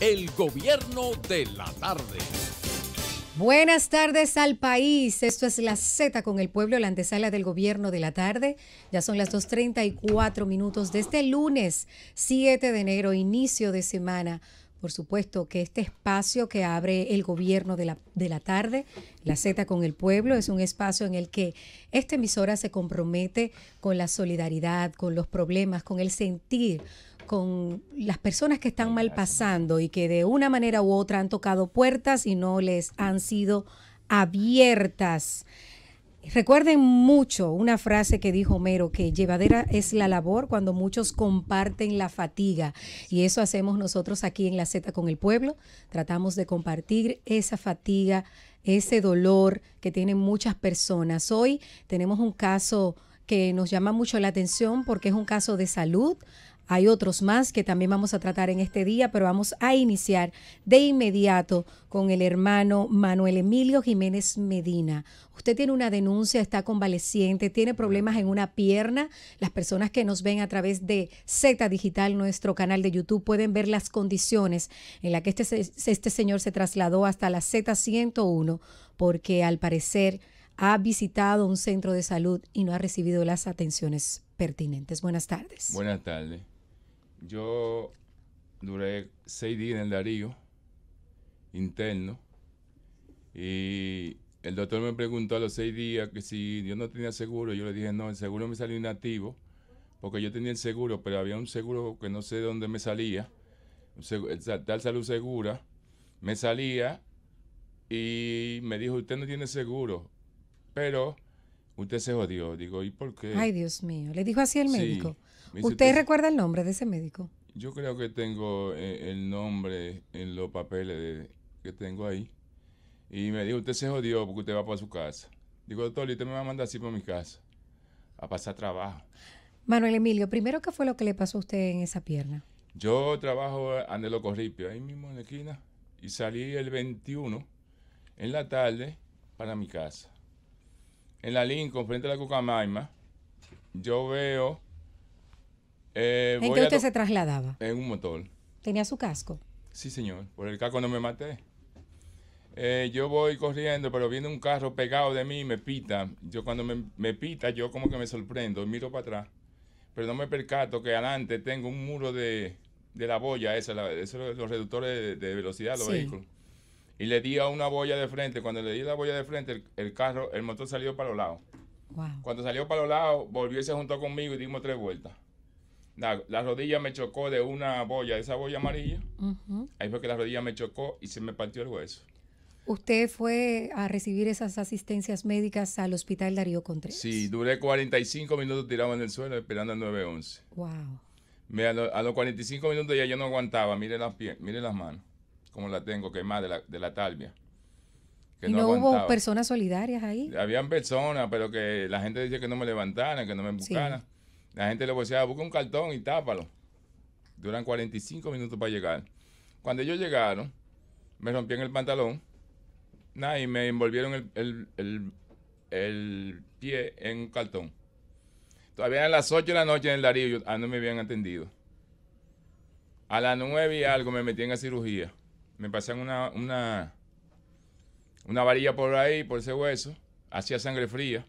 El gobierno de la tarde. Buenas tardes al país. Esto es la Z con el pueblo, la antesala del gobierno de la tarde. Ya son las 2.34 minutos de este lunes 7 de enero, inicio de semana. Por supuesto que este espacio que abre el gobierno de la, de la tarde, la Z con el pueblo, es un espacio en el que esta emisora se compromete con la solidaridad, con los problemas, con el sentir con las personas que están mal pasando y que de una manera u otra han tocado puertas y no les han sido abiertas. Recuerden mucho una frase que dijo Homero, que llevadera es la labor cuando muchos comparten la fatiga. Y eso hacemos nosotros aquí en la Z con el pueblo. Tratamos de compartir esa fatiga, ese dolor que tienen muchas personas. Hoy tenemos un caso que nos llama mucho la atención porque es un caso de salud. Hay otros más que también vamos a tratar en este día, pero vamos a iniciar de inmediato con el hermano Manuel Emilio Jiménez Medina. Usted tiene una denuncia, está convaleciente, tiene problemas en una pierna. Las personas que nos ven a través de Z Digital, nuestro canal de YouTube, pueden ver las condiciones en las que este, este señor se trasladó hasta la Z101, porque al parecer ha visitado un centro de salud y no ha recibido las atenciones pertinentes. Buenas tardes. Buenas tardes. Yo duré seis días en el Darío, interno, y el doctor me preguntó a los seis días que si yo no tenía seguro. Yo le dije, no, el seguro me salió inactivo, porque yo tenía el seguro, pero había un seguro que no sé de dónde me salía, tal salud segura, me salía y me dijo, usted no tiene seguro, pero usted se jodió. Digo, ¿y por qué? Ay, Dios mío. Le dijo así el médico. ¿Usted recuerda el nombre de ese médico? Yo creo que tengo eh, el nombre en los papeles que tengo ahí. Y me dijo, usted se jodió porque usted va para su casa. Digo, doctor, usted me va a mandar así para mi casa, a pasar trabajo. Manuel Emilio, primero, ¿qué fue lo que le pasó a usted en esa pierna? Yo trabajo en los Ocorripio, ahí mismo en la esquina, y salí el 21 en la tarde para mi casa en la Lincoln, frente a la Cucamaima, yo veo... Eh, ¿En qué usted se trasladaba? En un motor. ¿Tenía su casco? Sí, señor. Por el casco no me maté. Eh, yo voy corriendo, pero viene un carro pegado de mí y me pita. Yo cuando me, pita, yo como que me sorprendo, miro para atrás. Pero no me percato que adelante tengo un muro de, la boya, esa, la, los reductores de, velocidad de los vehículos y le di a una boya de frente. Cuando le di la boya de frente, el, carro, el motor salió para los lados. Cuando salió para los lados, volvió y se juntó conmigo y dimos tres vueltas. La, rodilla me chocó de una boya, de esa boya amarilla. Ahí fue que la rodilla me chocó y se me partió el hueso. ¿Usted fue a recibir esas asistencias médicas al hospital Darío Contreras? Sí, duré 45 minutos tirado en el suelo esperando el 911. Wow. a, los 45 minutos ya yo no aguantaba, mire las, piernas, mire las manos como la tengo, quemada de la, de la talvia. Que ¿Y no, hubo personas solidarias ahí? Habían personas, pero que la gente decía que no me levantaran, que no me buscaran. La gente le decía, ah, busca un cartón y tápalo. Duran 45 minutos para llegar. Cuando ellos llegaron, me en el pantalón y me envolvieron el, el, el, pie en un cartón. Todavía a las 8 de la noche en el Darío, ah, no me habían atendido. A las 9 y algo me metí en la cirugía me pasan una, una, varilla por ahí, por ese hueso, hacía sangre fría.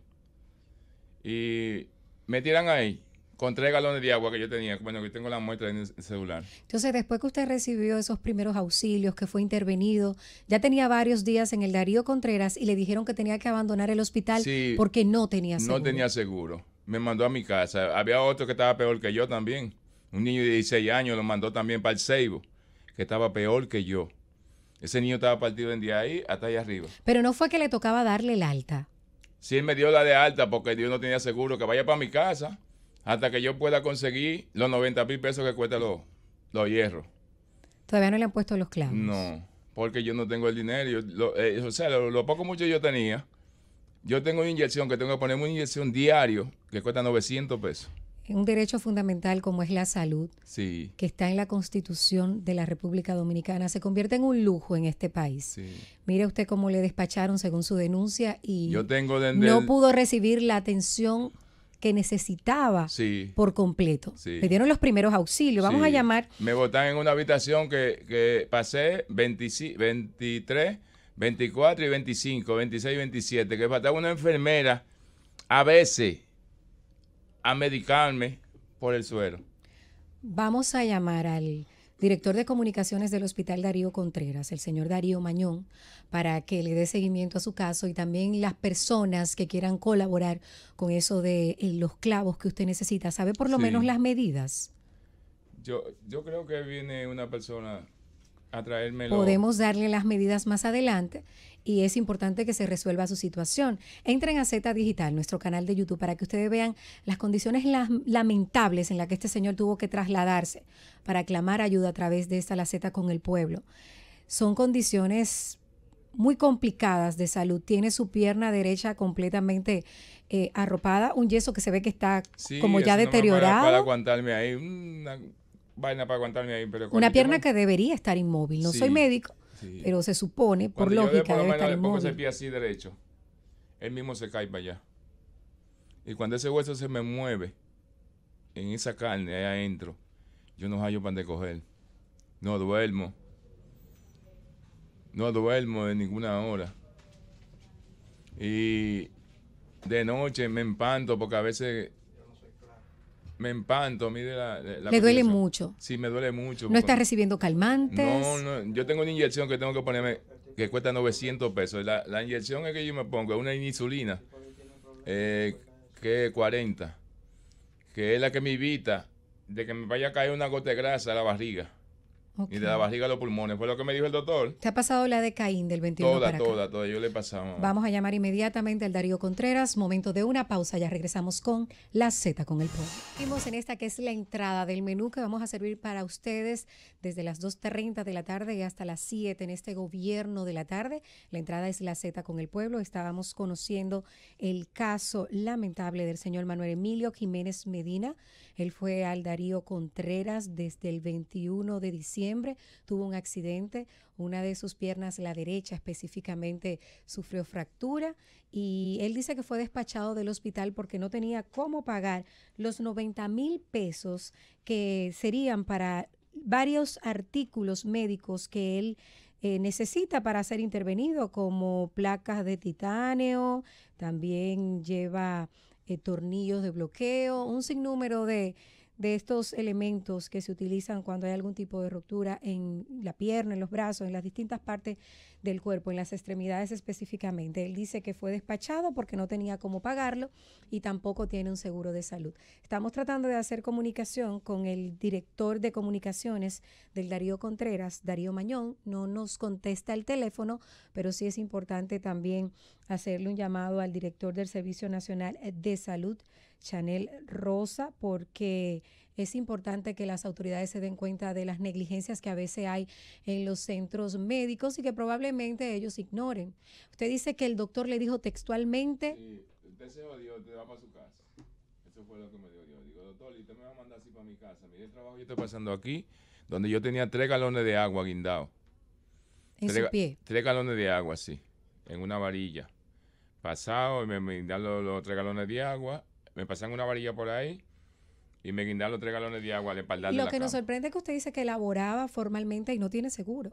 Y me tiran ahí con tres galones de agua que yo tenía, bueno, que tengo la muestra en el celular. Entonces, después que usted recibió esos primeros auxilios, que fue intervenido, ya tenía varios días en el Darío Contreras y le dijeron que tenía que abandonar el hospital porque no tenía seguro. No tenía seguro. Me mandó a mi casa. Había otro que estaba peor que yo también. Un niño de 16 años lo mandó también para el Seibo, que estaba peor que yo. Ese niño estaba partido en día ahí hasta allá arriba. Pero no fue que le tocaba darle el alta. Sí, él me dio la de alta porque yo no tenía seguro que vaya para mi casa hasta que yo pueda conseguir los 90 mil pesos que cuesta los, hierros. Todavía no le han puesto los clavos. No, porque yo no tengo el dinero. Eh, o sea, lo, poco mucho yo tenía. Yo tengo una inyección que tengo que poner una inyección diario que cuesta 900 pesos un derecho fundamental como es la salud, que está en la Constitución de la República Dominicana, se convierte en un lujo en este país. Mire usted cómo le despacharon según su denuncia y Yo tengo no pudo recibir la atención que necesitaba por completo. me dieron los primeros auxilios, vamos a llamar. Me botan en una habitación que, pasé 23, 24 y 25, 26 y 27, que faltaba una enfermera a veces a medicarme por el suero. Vamos a llamar al director de comunicaciones del Hospital Darío Contreras, el señor Darío Mañón, para que le dé seguimiento a su caso y también las personas que quieran colaborar con eso de eh, los clavos que usted necesita. ¿Sabe por lo menos las medidas? Yo, yo creo que viene una persona Podemos darle las medidas más adelante y es importante que se resuelva su situación. Entren a Z Digital, nuestro canal de YouTube, para que ustedes vean las condiciones lamentables en las que este señor tuvo que trasladarse para clamar ayuda a través de esta laceta con el pueblo. Son condiciones muy complicadas de salud. Tiene su pierna derecha completamente eh, arropada, un yeso que se ve que está como ya deteriorado. para aguantarme ahí vaina para aguantarme ahí. Pero una pierna que debería estar inmóvil. No soy médico, pero se supone, por lógica, debe estar inmóvil. Cuando pie así derecho, él mismo se cae para allá. Y cuando ese hueso se me mueve en esa carne ahí adentro, yo no hallo para de coger. No duermo. No duermo en ninguna hora. Y de noche me empanto porque a veces me empanto, mire la, ¿Le duele mucho? Sí, me duele mucho. ¿No está recibiendo calmantes? No, no, yo tengo una inyección que tengo que ponerme que cuesta 900 pesos. La, inyección es que yo me pongo es una insulina eh, que 40, que es la que me evita de que me vaya a caer una gota de grasa a la barriga. Y de la barriga a los pulmones. Fue lo que me dijo el doctor. ¿Te ha pasado la de Caín del 21 para acá? toda, toda. Yo le pasado Vamos a llamar inmediatamente al Darío Contreras. Momento de una pausa. Ya regresamos con la Z con el pueblo. Vimos en esta que es la entrada del menú que vamos a servir para ustedes desde las 2.30 de la tarde y hasta las 7 en este gobierno de la tarde. La entrada es la Z con el pueblo. Estábamos conociendo el caso lamentable del señor Manuel Emilio Jiménez Medina. Él fue al Darío Contreras desde el 21 de diciembre tuvo un accidente, una de sus piernas, la derecha específicamente, sufrió fractura y él dice que fue despachado del hospital porque no tenía cómo pagar los 90 mil pesos que serían para varios artículos médicos que él eh, necesita para ser intervenido, como placas de titanio, también lleva eh, tornillos de bloqueo, un sinnúmero de, de estos elementos que se utilizan cuando hay algún tipo de ruptura en la pierna, en los brazos, en las distintas partes del cuerpo, en las extremidades específicamente. Él dice que fue despachado porque no tenía cómo pagarlo y tampoco tiene un seguro de salud. Estamos tratando de hacer comunicación con el director de comunicaciones del Darío Contreras, Darío Mañón. No nos contesta el teléfono, pero sí es importante también hacerle un llamado al director del Servicio Nacional de Salud Chanel Rosa, porque es importante que las autoridades se den cuenta de las negligencias que a veces hay en los centros médicos y que probablemente ellos ignoren. Usted dice que el doctor le dijo textualmente... Sí, usted se te va para su casa. Eso fue lo que me dijo yo. Digo, doctor, ¿y usted me va a mandar así para mi casa? Mire el trabajo que yo estoy pasando aquí, donde yo tenía tres galones de agua guindado. ¿En su pie? Tres galones de agua, sí, en una varilla. Pasado, y me, me los, los tres galones de agua me pasan una varilla por ahí y me guindan los tres galones de agua al espaldar. Lo de la que nos sorprende es que usted dice que elaboraba formalmente y no tiene seguro.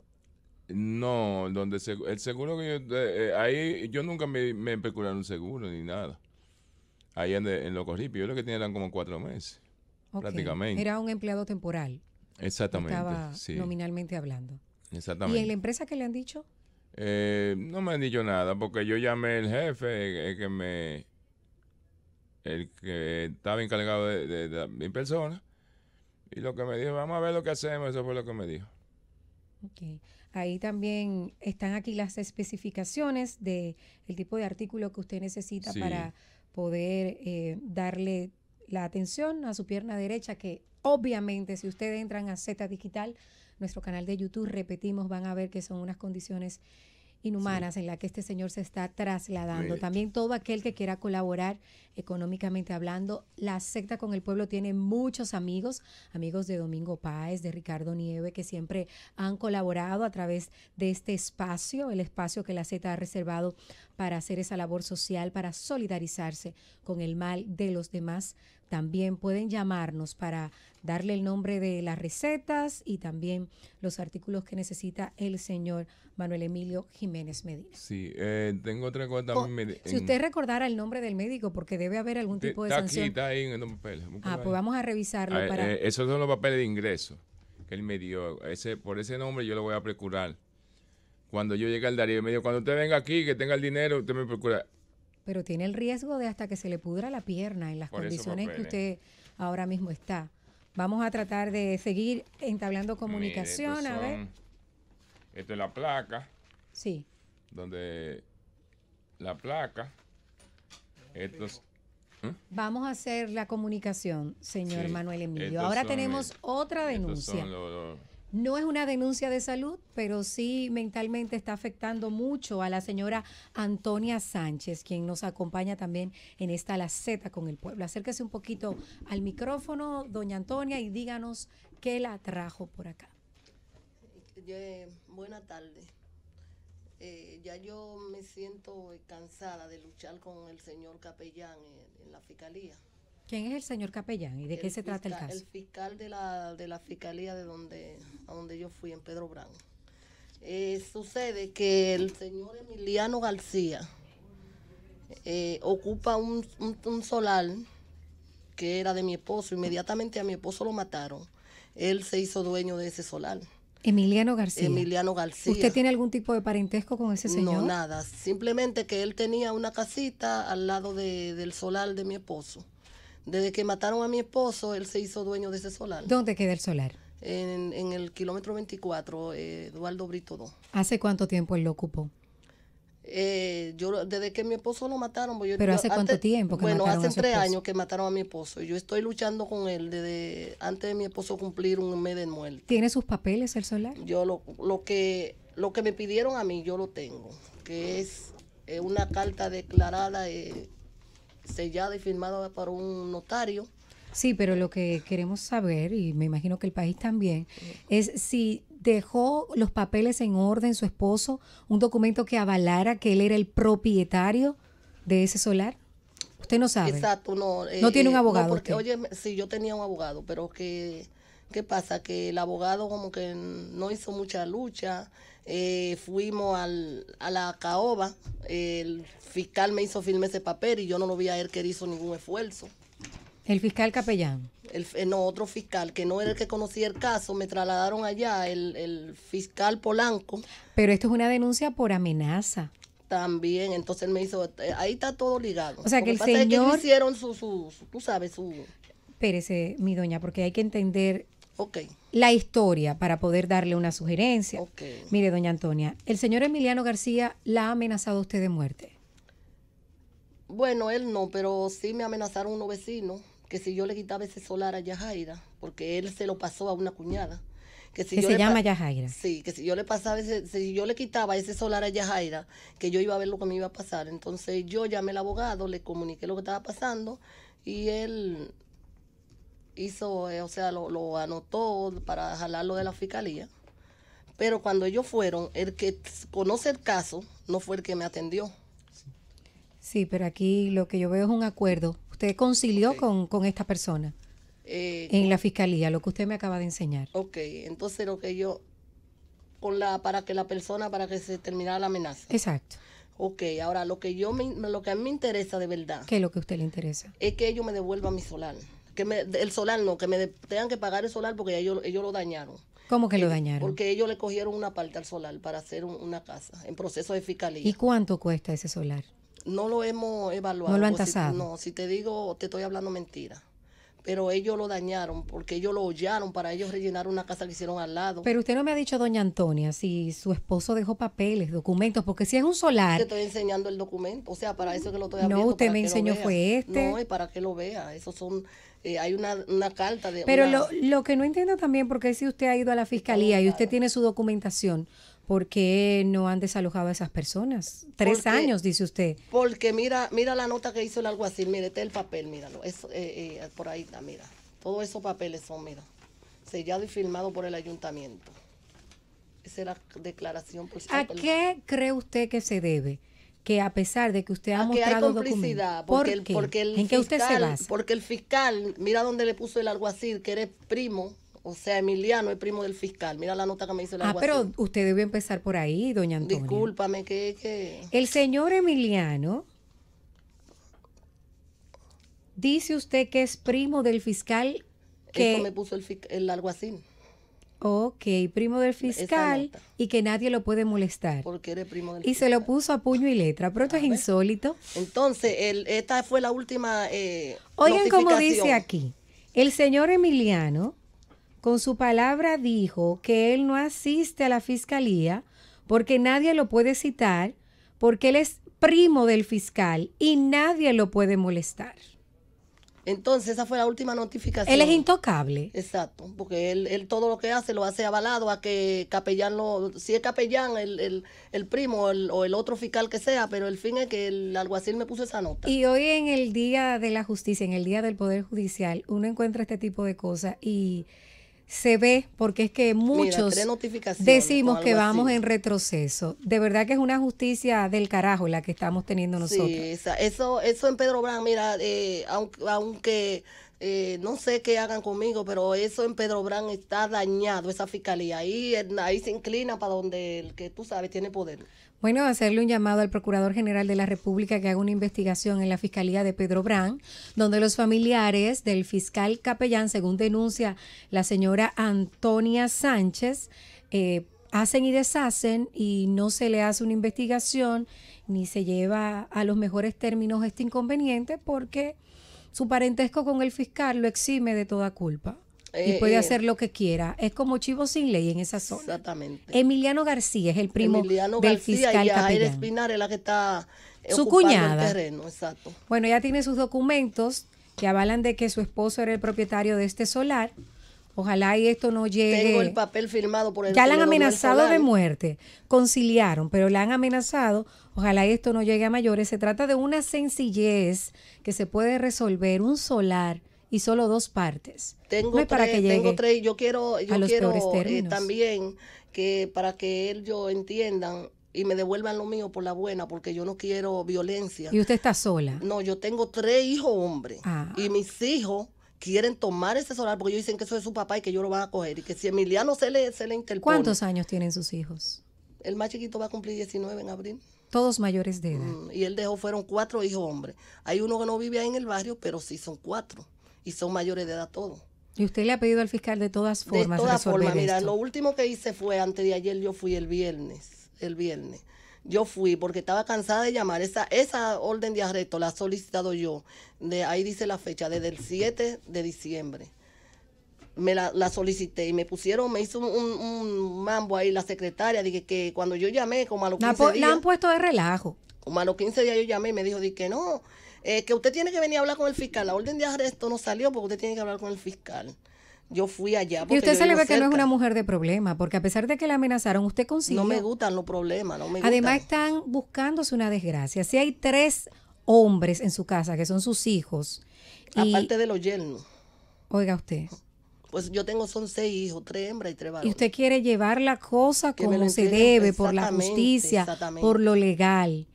No, donde el seguro que yo, eh, eh, ahí yo nunca me, me un seguro ni nada. Ahí en, en yo lo que tenía eran como cuatro meses, prácticamente. Era un empleado temporal. Exactamente. Estaba nominalmente hablando. Exactamente. ¿Y en la empresa qué le han dicho? Eh, no me han dicho nada, porque yo llamé al jefe que me el que estaba encargado de, mi persona, y lo que me dijo, vamos a ver lo que hacemos, eso fue lo que me dijo. Okay. Ahí también están aquí las especificaciones de el tipo de artículo que usted necesita para poder eh, darle la atención a su pierna derecha, que obviamente si ustedes entran a Z Digital, nuestro canal de YouTube, repetimos, van a ver que son unas condiciones inhumanas en la que este señor se está trasladando. También todo aquel que quiera colaborar económicamente hablando, la secta con el pueblo tiene muchos amigos, amigos de Domingo Páez, de Ricardo Nieve, que siempre han colaborado a través de este espacio, el espacio que la secta ha reservado para hacer esa labor social, para solidarizarse con el mal de los demás también pueden llamarnos para darle el nombre de las recetas y también los artículos que necesita el señor Manuel Emilio Jiménez Medina. Sí, eh, tengo otra cosa oh, si usted recordara el nombre del médico, porque debe haber algún tipo de está sanción. está ahí en los papeles. Ah, pues vamos a revisarlo. Ah, eh, para... Eh, esos son los papeles de ingreso que él me dio. Ese, por ese nombre yo lo voy a procurar. Cuando yo llegue al Darío, me cuando usted venga aquí, que tenga el dinero, usted me procura pero tiene el riesgo de hasta que se le pudra la pierna en las condiciones que usted ahora mismo está. Vamos a tratar de seguir entablando comunicación, a ver. Esto es la placa. Sí. Donde la placa. ¿eh? Vamos a hacer la comunicación, señor Manuel Emilio. Ahora tenemos otra denuncia. No es una denuncia de salud, pero sí mentalmente está afectando mucho a la señora Antonia Sánchez, quien nos acompaña también en esta La con el pueblo. Acérquese un poquito al micrófono, doña Antonia, y díganos qué la trajo por acá. Buenas eh, buena eh, ya yo me siento cansada de luchar con el señor capellán eh, en la fiscalía. ¿Quién es el señor capellán y de qué se trata el caso? El fiscal de la, de la fiscalía de donde, a donde yo fui, en Pedro Branco. Eh, sucede que el señor Emiliano García eh, ocupa un, un, solar que era de mi esposo. Inmediatamente a mi esposo lo mataron. Él se hizo dueño de ese solar. Emiliano García. Emiliano García. ¿Usted tiene algún tipo de parentesco con ese señor? No, nada. Simplemente que él tenía una casita al lado de, del solar de mi esposo. Desde que mataron a mi esposo, él se hizo dueño de ese solar. ¿Dónde queda el solar? En, el kilómetro 24, eh, Eduardo Brito 2. ¿Hace cuánto tiempo él lo ocupó? Eh, yo desde que mi esposo lo mataron. Pues Pero hace cuánto tiempo que Bueno, mataron hace tres años que mataron a mi esposo. y Yo estoy luchando con él desde antes de mi esposo cumplir un mes de muerte. ¿Tiene sus papeles el solar? Yo lo, lo que lo que me pidieron a mí yo lo tengo, que es una carta declarada eh, sellada y firmada por un notario. Sí, pero lo que queremos saber, y me imagino que el país también, es si dejó los papeles en orden su esposo, un documento que avalara que él era el propietario de ese solar. Usted no sabe. Exacto, no. no tiene un eh, abogado. porque, oye, sí, yo tenía un abogado, pero que, ¿qué pasa? Que el abogado como que no hizo mucha lucha. Eh, fuimos al, a la caoba, el fiscal me hizo firme ese papel y yo no lo vi a él que hizo ningún esfuerzo. ¿El fiscal capellán? El, eh, no, otro fiscal, que no era el que conocía el caso, me trasladaron allá, el, fiscal Polanco. Pero esto es una denuncia por amenaza también, entonces él me hizo, eh, ahí está todo ligado. O sea, que el señor... hicieron su, tú sabes, su... Espérese, mi doña, porque hay que entender... Ok la historia para poder darle una sugerencia. Mire, doña Antonia, el señor Emiliano García la ha amenazado a usted de muerte. Bueno, él no, pero sí me amenazaron unos vecinos que si yo le quitaba ese solar a Yajaira, porque él se lo pasó a una cuñada. Que, si se llama Yajaira. Sí, que si yo le pasaba ese, si yo le quitaba ese solar a Yajaira, que yo iba a ver lo que me iba a pasar. Entonces yo llamé al abogado, le comuniqué lo que estaba pasando y él hizo, eh, o sea, lo, anotó para jalarlo de la fiscalía. Pero cuando ellos fueron, el que conoce el caso no fue el que me atendió. Sí, pero aquí lo que yo veo es un acuerdo. Usted concilió con, con, esta persona eh, en la fiscalía, lo que usted me acaba de enseñar. Ok, entonces lo que yo, con la, para que la persona, para que se terminara la amenaza. Exacto. Ok, ahora lo que yo me, lo que a mí me interesa de verdad. ¿Qué es lo que a usted le interesa? Es que ellos me devuelvan mi solar que el solar no, que me tengan que pagar el solar porque ellos, ellos lo dañaron. ¿Cómo que lo eh, dañaron? Porque ellos le cogieron una parte al solar para hacer una casa en proceso de fiscalía. ¿Y cuánto cuesta ese solar? No lo hemos evaluado. No lo han pues, tasado. no, si te digo, te estoy hablando mentira pero ellos lo dañaron porque ellos lo hollaron para ellos rellenar una casa que hicieron al lado. Pero usted no me ha dicho, doña Antonia, si su esposo dejó papeles, documentos, porque si es un solar... Te estoy enseñando el documento, o sea, para eso que lo estoy hablando. No, usted me enseñó fue este. No, y para que lo vea, esos son eh, hay una, carta de... Pero Lo, que no entiendo también, porque si usted ha ido a la fiscalía y usted tiene su documentación, ¿Por qué no han desalojado a esas personas? Tres años, dice usted. Porque mira, mira la nota que hizo el alguacil, mire, este es el papel, míralo. Es, eh, eh, por ahí está, mira. Todos esos papeles son, mira, sellado y firmado por el ayuntamiento. Esa es la declaración. Por ¿A qué cree usted que se debe? que a pesar de que usted ha ah, mostrado porque, ¿por qué? ¿En usted se basa? Porque el fiscal, mira dónde le puso el alguacil, que eres primo, o sea, Emiliano es primo del fiscal. Mira la nota que me hizo el Ah, pero usted debe empezar por ahí, doña Antonia. Discúlpame, que, que... El señor Emiliano, dice usted que es primo del fiscal que... Eso me puso el, el alguacil. Ok, primo del fiscal y que nadie lo puede molestar. Porque eres primo del Y se lo puso a puño y letra, pero esto es insólito. Entonces, el, esta fue la última. Eh, Oigan como dice aquí, el señor Emiliano con su palabra dijo que él no asiste a la fiscalía porque nadie lo puede citar, porque él es primo del fiscal y nadie lo puede molestar. Entonces, esa fue la última notificación. Él es intocable. Exacto, porque él, él todo lo que hace lo hace avalado a que capellán lo. Si es capellán, el, el, el primo o el otro fiscal que sea, pero el fin es que el alguacil me puso esa nota. Y hoy en el Día de la Justicia, en el Día del Poder Judicial, uno encuentra este tipo de cosas y se ve, porque es que muchos decimos que vamos en retroceso. De verdad que es una justicia del carajo la que estamos teniendo nosotros. eso, eso en Pedro Brand, mira, eh, aunque, eh, no sé qué hagan conmigo, pero eso en Pedro Brand está dañado, esa fiscalía. Ahí, eh, ahí se inclina para donde el que tú sabes tiene poder. Bueno, hacerle un llamado al Procurador General de la República que haga una investigación en la Fiscalía de Pedro Brán, donde los familiares del fiscal capellán, según denuncia la señora Antonia Sánchez, eh, hacen y deshacen y no se le hace una investigación ni se lleva a los mejores términos este inconveniente porque su parentesco con el fiscal lo exime de toda culpa y puede eh, eh. hacer lo que quiera. Es como chivo sin ley en esa zona. Exactamente. Emiliano García es el primo del fiscal y Espinar es la que está su cuñada. El terreno, exacto. Bueno, ya tiene sus documentos que avalan de que su esposo era el propietario de este solar. Ojalá y esto no llegue. Tengo el papel firmado por el. Ya la han amenazado de muerte. Conciliaron, pero la han amenazado. Ojalá y esto no llegue a mayores. Se trata de una sencillez que se puede resolver. Un solar y solo dos partes. Tengo, tres, que tengo tres, yo quiero, yo quiero eh, también que para que ellos entiendan y me devuelvan lo mío por la buena, porque yo no quiero violencia. ¿Y usted está sola? No, yo tengo tres hijos hombres ah. y mis hijos quieren tomar ese solar porque ellos dicen que eso es su papá y que yo lo van a coger y que si Emiliano se le, se interpone. ¿Cuántos años tienen sus hijos? El más chiquito va a cumplir 19 en abril. Todos mayores de edad. Mm, y él dejó, fueron cuatro hijos hombres. Hay uno que no vive ahí en el barrio, pero sí son cuatro y son mayores de edad todos. Y usted le ha pedido al fiscal de todas formas. De todas formas, mira, lo último que hice fue antes de ayer, yo fui el viernes, el viernes. Yo fui porque estaba cansada de llamar. Esa, esa orden de arresto la he solicitado yo. De, ahí dice la fecha, desde el 7 de diciembre. Me la, solicité y me pusieron, me hizo un, mambo ahí la secretaria. Dije que cuando yo llamé, como a los 15 días. han puesto de relajo. Como a los 15 días yo llamé y me dijo, dije que no, eh, que usted tiene que venir a hablar con el fiscal. La orden de arresto no salió porque usted tiene que hablar con el fiscal. Yo fui allá. Y usted se le ve que no es una mujer de problema, porque a pesar de que la amenazaron, usted consigue... No me gustan los problemas, no me gustan. Además, están buscándose una desgracia. Si hay tres hombres en su casa, que son sus hijos. Aparte de los yernos. Oiga usted. Pues yo tengo son seis hijos, tres hembras y tres varones. Y usted quiere llevar la cosa como se debe, por la justicia, por lo legal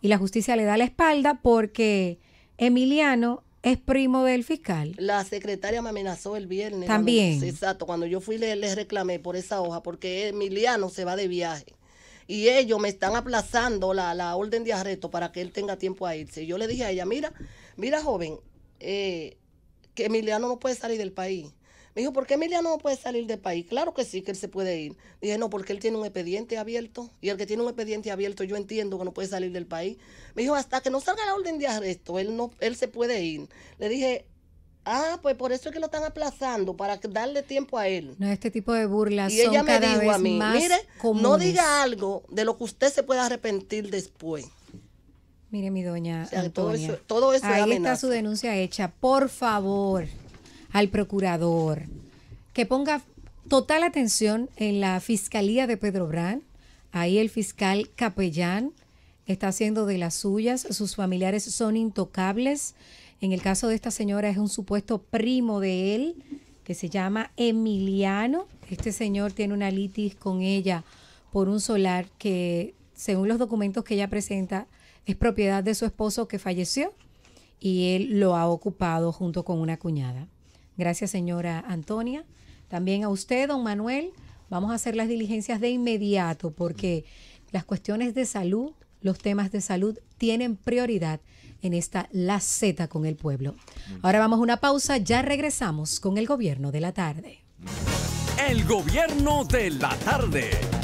y la justicia le da la espalda porque Emiliano es primo del fiscal. La secretaria me amenazó el viernes. También. exacto, cuando yo fui le, le reclamé por esa hoja porque Emiliano se va de viaje y ellos me están aplazando la, la, orden de arresto para que él tenga tiempo a irse. Yo le dije a ella, mira, mira joven, eh, que Emiliano no puede salir del país. Me dijo, ¿por qué Emilia no puede salir del país? Claro que sí, que él se puede ir. Dije, no, porque él tiene un expediente abierto. Y el que tiene un expediente abierto, yo entiendo que no puede salir del país. Me dijo, hasta que no salga la orden de arresto, él, no, él se puede ir. Le dije, Ah, pues por eso es que lo están aplazando, para darle tiempo a él. No, este tipo de burlas y ella me dijo a mí, mire, no diga algo de lo que usted se pueda arrepentir después. Mire, mi doña Antonia, todo Ahí está su denuncia hecha. Por favor, al procurador, que ponga total atención en la Fiscalía de Pedro Brand. Ahí el fiscal capellán está haciendo de las suyas, sus familiares son intocables. En el caso de esta señora es un supuesto primo de él que se llama Emiliano. Este señor tiene una litis con ella por un solar que, según los documentos que ella presenta, es propiedad de su esposo que falleció y él lo ha ocupado junto con una cuñada. Gracias, señora Antonia. También a usted, don Manuel. Vamos a hacer las diligencias de inmediato porque las cuestiones de salud, los temas de salud tienen prioridad en esta La con el pueblo. Ahora vamos a una pausa, ya regresamos con el gobierno de la tarde. El gobierno de la tarde.